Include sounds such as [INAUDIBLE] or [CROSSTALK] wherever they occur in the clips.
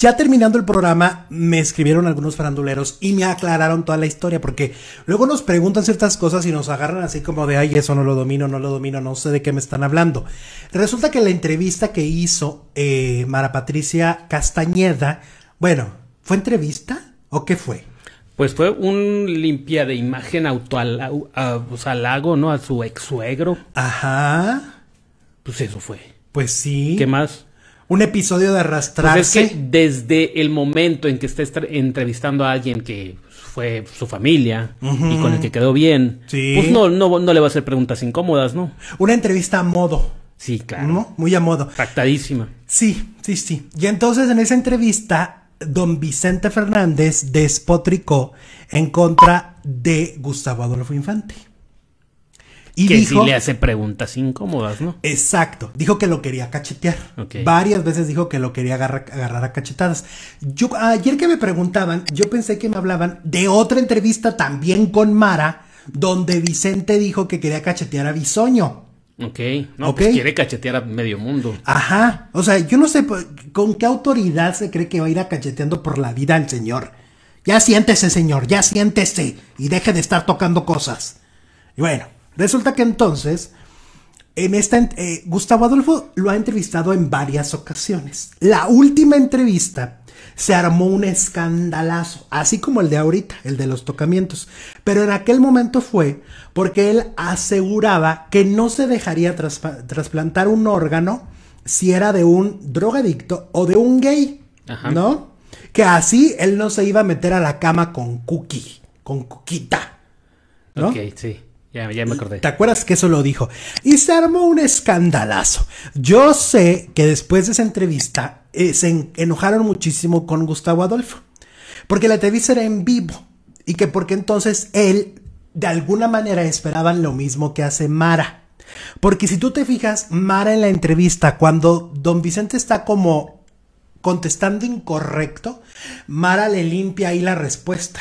Ya terminando el programa, me escribieron algunos faranduleros y me aclararon toda la historia, porque luego nos preguntan ciertas cosas y nos agarran así como de, ay, eso no lo domino, no lo domino, no sé de qué me están hablando. Resulta que la entrevista que hizo eh, Mara Patricia Castañeda, bueno, ¿fue entrevista o qué fue? Pues fue un limpia de imagen autoalago, pues, ¿no? A su ex suegro. Ajá. Pues eso fue. Pues sí. ¿Qué más? un episodio de pues arrastrarse. desde el momento en que está entrevistando a alguien que fue su familia y con el que quedó bien, pues no, no, no le va a hacer preguntas incómodas, ¿no? Una entrevista a modo. Sí, claro. Muy a modo. Pactadísima. Sí, sí, sí. Y entonces en esa entrevista, don Vicente Fernández despotricó en contra de Gustavo Adolfo Infante. Y que sí le hace preguntas incómodas, ¿no? Exacto. Dijo que lo quería cachetear. Varias veces dijo que lo quería agarrar, a cachetadas. Yo, ayer que me preguntaban, yo pensé que me hablaban de otra entrevista también con Mara, donde Vicente dijo que quería cachetear a Bisoño. Ok, no, Pues quiere cachetear a medio mundo. Ajá, o sea, yo no sé pues, con qué autoridad se cree que va a ir a cacheteando por la vida al señor. Ya siéntese, señor, ya siéntese y deje de estar tocando cosas. Y bueno, Resulta que entonces, en esta, eh, Gustavo Adolfo lo ha entrevistado en varias ocasiones. La última entrevista se armó un escandalazo, así como el de ahorita, el de los tocamientos. Pero en aquel momento fue porque él aseguraba que no se dejaría trasplantar un órgano si era de un drogadicto o de un gay, ¿no? Que así él no se iba a meter a la cama con Cookie, con Cuquita. ¿no? Ok, sí. Ya, me acordé. ¿Te acuerdas que eso lo dijo? Y se armó un escandalazo. Yo sé que después de esa entrevista eh, se enojaron muchísimo con Gustavo Adolfo. Porque la entrevista era en vivo. Y que porque entonces él, de alguna manera, esperaban lo mismo que hace Mara. Porque si tú te fijas, Mara en la entrevista, cuando don Vicente está como contestando incorrecto, Mara le limpia ahí la respuesta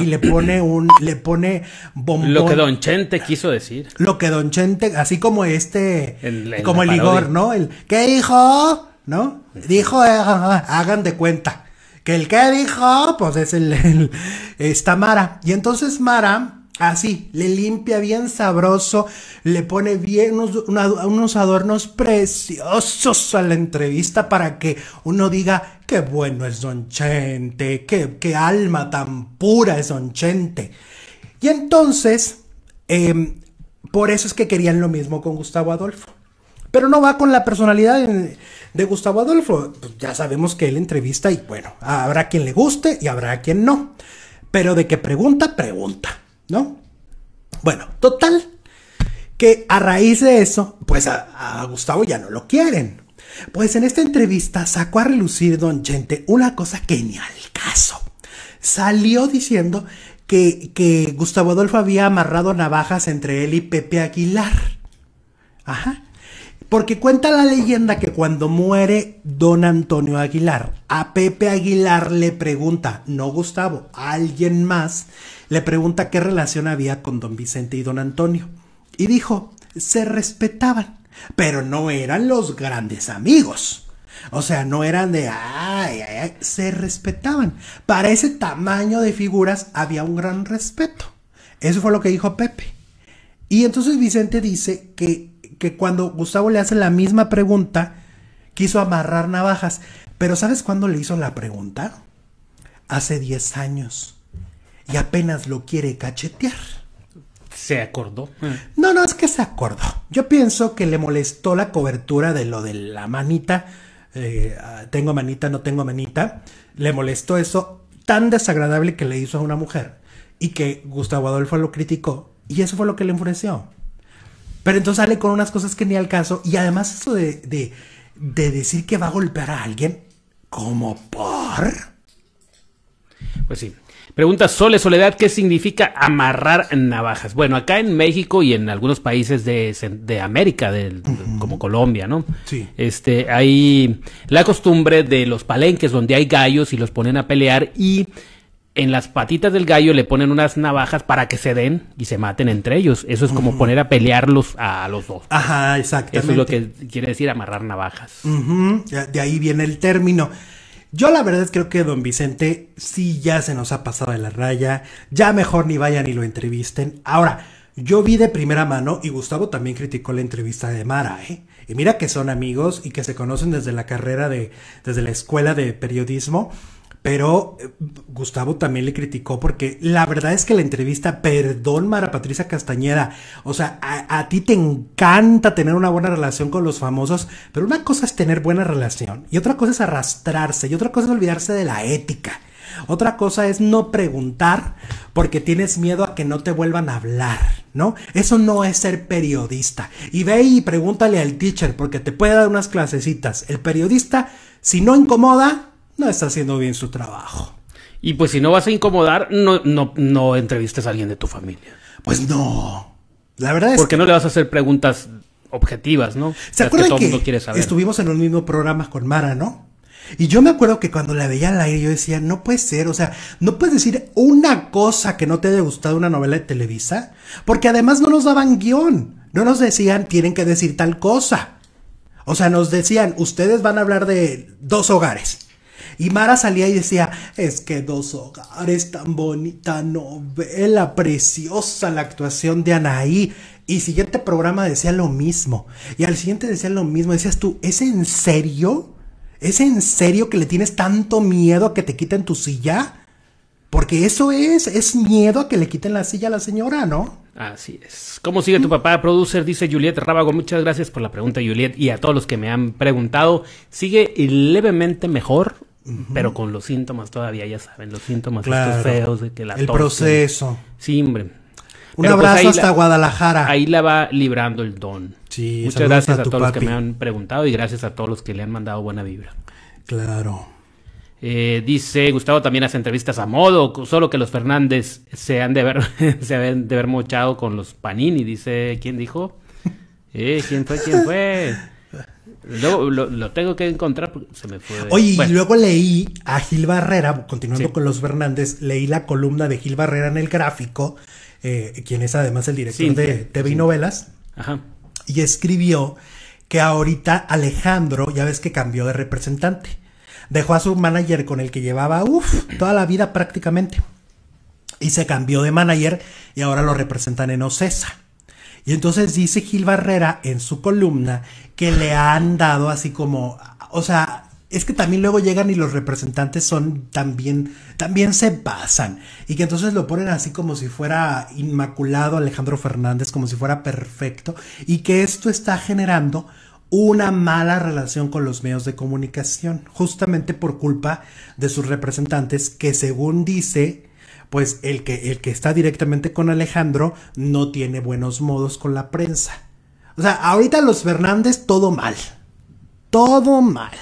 y le pone un le pone bombón. Lo que Don Chente quiso decir. Lo que Don Chente, así como este como el Igor, ¿no? El ¿qué dijo? ¿No? Dijo, eh, hagan de cuenta que el que dijo pues es el, está Mara. Y entonces Mara Así, le limpia bien sabroso, le pone bien unos, adornos preciosos a la entrevista para que uno diga, qué bueno es Don Chente, qué, alma tan pura es Don Chente. Y entonces, em, por eso es que querían lo mismo con Gustavo Adolfo. Pero no va con la personalidad de, Gustavo Adolfo. Pues ya sabemos que él entrevista y bueno, habrá quien le guste y habrá quien no. Pero de que pregunta, pregunta. ¿no? Bueno, total, que a raíz de eso, pues a, Gustavo ya no lo quieren. Pues en esta entrevista sacó a relucir Don Gente una cosa que ni al caso. Salió diciendo que, que Gustavo Adolfo había amarrado navajas entre él y Pepe Aguilar. Ajá. Porque cuenta la leyenda que cuando muere don Antonio Aguilar, a Pepe Aguilar le pregunta, no Gustavo, alguien más, le pregunta qué relación había con don Vicente y don Antonio. Y dijo, se respetaban, pero no eran los grandes amigos. O sea, no eran de, ay, ay, ay, se respetaban. Para ese tamaño de figuras había un gran respeto. Eso fue lo que dijo Pepe. Y entonces Vicente dice que que cuando Gustavo le hace la misma pregunta, quiso amarrar navajas. Pero ¿sabes cuándo le hizo la pregunta? Hace 10 años. Y apenas lo quiere cachetear. ¿Se acordó? No, no, es que se acordó. Yo pienso que le molestó la cobertura de lo de la manita. Eh, ah, tengo manita, no tengo manita. Le molestó eso tan desagradable que le hizo a una mujer. Y que Gustavo Adolfo lo criticó. Y eso fue lo que le enfureció. Pero entonces sale con unas cosas que ni al caso. Y además eso de, decir que va a golpear a alguien, como por... Pues sí. Pregunta Sole Soledad, ¿qué significa amarrar navajas? Bueno, acá en México y en algunos países de, América, como Colombia, ¿no? Sí. Este, hay la costumbre de los palenques donde hay gallos y los ponen a pelear y en las patitas del gallo le ponen unas navajas para que se den y se maten entre ellos. Eso es como poner a pelearlos a los dos. Ajá, exactamente. Eso es lo que quiere decir amarrar navajas. De ahí viene el término. Yo la verdad creo que don Vicente sí ya se nos ha pasado de la raya. Ya mejor ni vayan ni lo entrevisten. Ahora, yo vi de primera mano y Gustavo también criticó la entrevista de Mara, ¿eh? Y mira que son amigos y que se conocen desde la carrera de, desde la escuela de periodismo. Pero eh, Gustavo también le criticó porque la verdad es que la entrevista, perdón Mara Patricia Castañeda, o sea, a, ti te encanta tener una buena relación con los famosos, pero una cosa es tener buena relación y otra cosa es arrastrarse y otra cosa es olvidarse de la ética. Otra cosa es no preguntar porque tienes miedo a que no te vuelvan a hablar, ¿no? Eso no es ser periodista. Y ve y pregúntale al teacher porque te puede dar unas clasecitas. El periodista, si no incomoda, no está haciendo bien su trabajo. Y pues si no vas a incomodar, no, no, no entrevistes a alguien de tu familia. Pues no. La verdad es Porque no le vas a hacer preguntas objetivas, ¿no? ¿Se acuerdan que, mundo saber? estuvimos en un mismo programa con Mara, ¿no? Y yo me acuerdo que cuando la veía al aire yo decía, no puede ser, o sea, no puedes decir una cosa que no te haya gustado una novela de Televisa, porque además no nos daban guión, no nos decían, tienen que decir tal cosa. O sea, nos decían, ustedes van a hablar de dos hogares. Y Mara salía y decía, es que dos hogares, tan bonita novela, preciosa la actuación de Anaí. Y siguiente programa decía lo mismo. Y al siguiente decía lo mismo. Decías tú, ¿es en serio? ¿Es en serio que le tienes tanto miedo a que te quiten tu silla? Porque eso es, es miedo a que le quiten la silla a la señora, ¿no? Así es. ¿Cómo sigue tu papá, producer? Dice Juliet Rábago. Muchas gracias por la pregunta, Juliet, y a todos los que me han preguntado. ¿Sigue levemente mejor? Pero con los síntomas todavía, ya saben, los síntomas estos feos de que la El proceso. Sí, hombre. Un pues, abrazo hasta Guadalajara. Ahí la va librando el don. Sí, Muchas gracias a, todos los que me han preguntado y gracias a todos los que le han mandado buena vibra. Claro. Eh, dice Gustavo también hace entrevistas a modo, solo que los Fernández se han de ver, [LAUGHS] se han de ver mochado con los Panini, dice, ¿quién dijo? Eh, ¿Quién fue? ¿Quién fue? lo, tengo que encontrar porque se me fue. Oye, y luego leí a Gil Barrera, continuando con los Fernández, leí la columna de Gil Barrera en el gráfico, eh, quien es además el director de TV y novelas. Y escribió que ahorita Alejandro, ya ves que cambió de representante. Dejó a su manager con el que llevaba, uff, toda la vida prácticamente. Y se cambió de manager y ahora lo representan en Ocesa. Y entonces dice Gil Barrera en su columna que le han dado así como, o sea, es que también luego llegan y los representantes son también, también se pasan. Y que entonces lo ponen así como si fuera inmaculado Alejandro Fernández, como si fuera perfecto. Y que esto está generando una mala relación con los medios de comunicación, justamente por culpa de sus representantes que según dice pues el que, el que está directamente con Alejandro no tiene buenos modos con la prensa. O sea, ahorita los Fernández todo mal. Todo mal.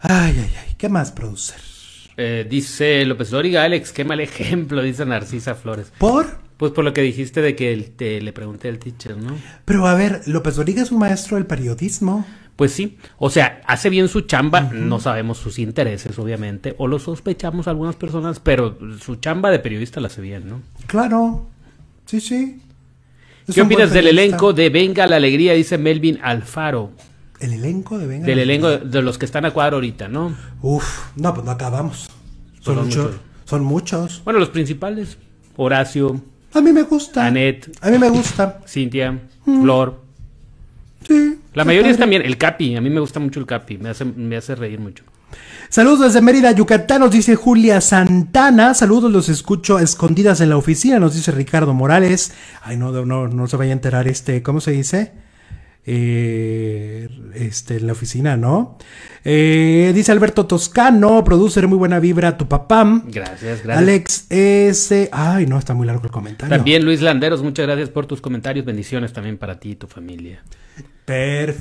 Ay, ay, ay. ¿Qué más, producer? Eh, dice López Doriga, Alex, qué mal ejemplo, dice Narcisa Flores. ¿Por? Pues por lo que dijiste de que te, le pregunté al teacher, ¿no? Pero a ver, López Doriga es un maestro del periodismo. Pues sí, o sea, hace bien su chamba, no sabemos sus intereses, obviamente, o lo sospechamos algunas personas, pero su chamba de periodista la hace bien, ¿no? Claro, sí, sí. ¿Qué opinas del elenco de Venga la Alegría? Dice Melvin Alfaro. ¿El elenco de Venga? Del elenco de, los que están a cuadro ahorita, ¿no? Uf, no, pues no acabamos. Pues son, muchos. Son muchos. Bueno, los principales. Horacio. A mí me gusta. Anet. A mí me gusta. [LAUGHS] Cintia. Mm. Flor. La mayoría es también el Capi. A mí me gusta mucho el Capi. Me hace, me hace reír mucho. Saludos desde Mérida, Yucatán, nos dice Julia Santana. Saludos, los escucho escondidas en la oficina, nos dice Ricardo Morales. Ay, no, no, no se vaya a enterar este, ¿cómo se dice? Eh, este, en la oficina, ¿no? Eh, dice Alberto Toscano, producer, muy buena vibra, tu papá. Gracias, gracias. Alex S. Ay, no, está muy largo el comentario. También Luis Landeros, muchas gracias por tus comentarios. Bendiciones también para ti y tu familia. Perfecto.